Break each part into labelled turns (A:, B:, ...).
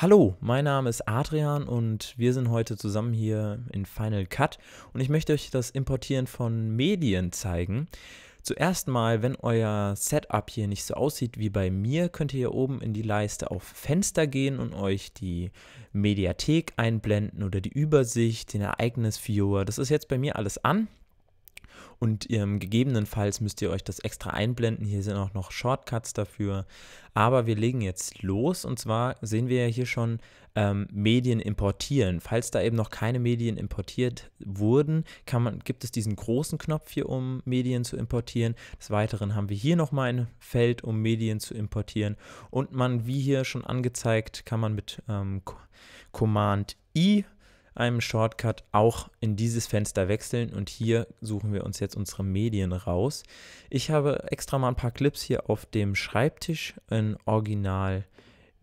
A: Hallo, mein Name ist Adrian und wir sind heute zusammen hier in Final Cut und ich möchte euch das Importieren von Medien zeigen. Zuerst mal, wenn euer Setup hier nicht so aussieht wie bei mir, könnt ihr hier oben in die Leiste auf Fenster gehen und euch die Mediathek einblenden oder die Übersicht, den Ereignisviewer. Das ist jetzt bei mir alles an und ähm, gegebenenfalls müsst ihr euch das extra einblenden. Hier sind auch noch Shortcuts dafür. Aber wir legen jetzt los und zwar sehen wir ja hier schon ähm, Medien importieren. Falls da eben noch keine Medien importiert wurden, man, gibt es diesen großen Knopf hier, um Medien zu importieren. Des Weiteren haben wir hier nochmal ein Feld, um Medien zu importieren. Und man, wie hier schon angezeigt, kann man mit ähm, Command I einem Shortcut auch in dieses Fenster wechseln und hier suchen wir uns jetzt unsere Medien raus. Ich habe extra mal ein paar Clips hier auf dem Schreibtisch in Original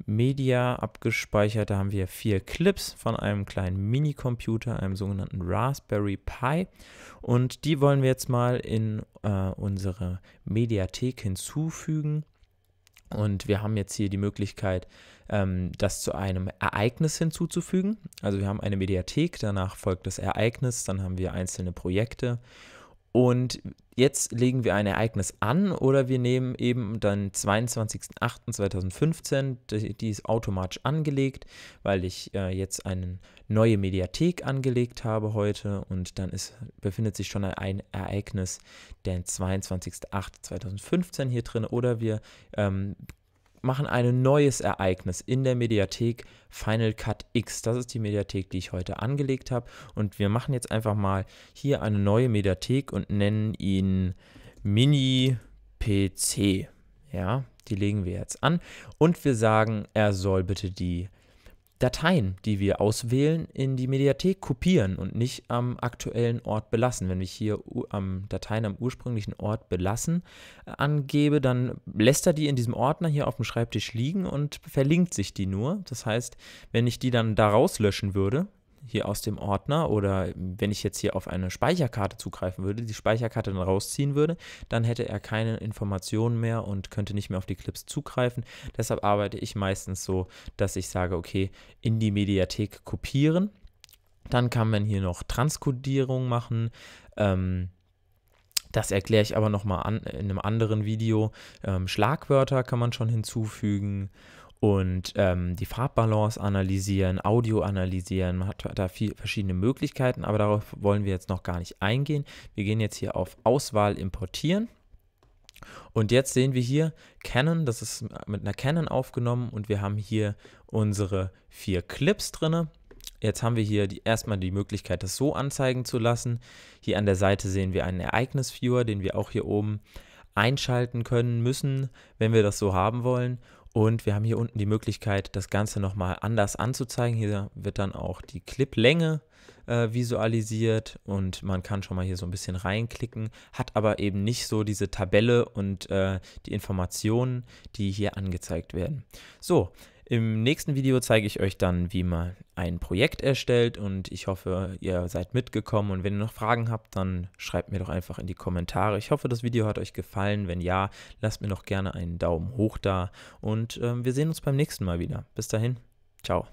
A: Media abgespeichert. Da haben wir vier Clips von einem kleinen Minicomputer, einem sogenannten Raspberry Pi. Und die wollen wir jetzt mal in äh, unsere Mediathek hinzufügen. Und wir haben jetzt hier die Möglichkeit, ähm, das zu einem Ereignis hinzuzufügen. Also wir haben eine Mediathek, danach folgt das Ereignis, dann haben wir einzelne Projekte und jetzt legen wir ein Ereignis an oder wir nehmen eben dann 22.08.2015, die, ist automatisch angelegt, weil ich äh, jetzt eine neue Mediathek angelegt habe heute und dann ist, befindet sich schon ein Ereignis der 22.08.2015 hier drin oder wir ähm, machen ein neues Ereignis in der Mediathek Final Cut X. Das ist die Mediathek, die ich heute angelegt habe. Und wir machen jetzt einfach mal hier eine neue Mediathek und nennen ihn Mini PC. Ja, die legen wir jetzt an. Und wir sagen, er soll bitte die Dateien, die wir auswählen, in die Mediathek kopieren und nicht am aktuellen Ort belassen. Wenn ich hier am Dateien am ursprünglichen Ort belassen äh, angebe, dann lässt er die in diesem Ordner hier auf dem Schreibtisch liegen und verlinkt sich die nur. Das heißt, wenn ich die dann da rauslöschen würde, hier aus dem Ordner oder wenn ich jetzt hier auf eine Speicherkarte zugreifen würde, die Speicherkarte dann rausziehen würde, dann hätte er keine Informationen mehr und könnte nicht mehr auf die Clips zugreifen. Deshalb arbeite ich meistens so, dass ich sage, okay, in die Mediathek kopieren. Dann kann man hier noch Transkodierung machen. Ähm, das erkläre ich aber nochmal an, in einem anderen Video. Ähm, Schlagwörter kann man schon hinzufügen und ähm, die Farbbalance analysieren, Audio analysieren. Man hat da viel verschiedene Möglichkeiten, aber darauf wollen wir jetzt noch gar nicht eingehen. Wir gehen jetzt hier auf Auswahl importieren. Und jetzt sehen wir hier Canon, das ist mit einer Canon aufgenommen und wir haben hier unsere vier Clips drin. Jetzt haben wir hier die, erstmal die Möglichkeit, das so anzeigen zu lassen. Hier an der Seite sehen wir einen Ereignisviewer, den wir auch hier oben einschalten können müssen, wenn wir das so haben wollen. Und wir haben hier unten die Möglichkeit, das Ganze nochmal anders anzuzeigen. Hier wird dann auch die Cliplänge äh, visualisiert und man kann schon mal hier so ein bisschen reinklicken, hat aber eben nicht so diese Tabelle und äh, die Informationen, die hier angezeigt werden. So, im nächsten Video zeige ich euch dann, wie man ein Projekt erstellt und ich hoffe, ihr seid mitgekommen und wenn ihr noch Fragen habt, dann schreibt mir doch einfach in die Kommentare. Ich hoffe, das Video hat euch gefallen. Wenn ja, lasst mir noch gerne einen Daumen hoch da und ähm, wir sehen uns beim nächsten Mal wieder. Bis dahin, ciao.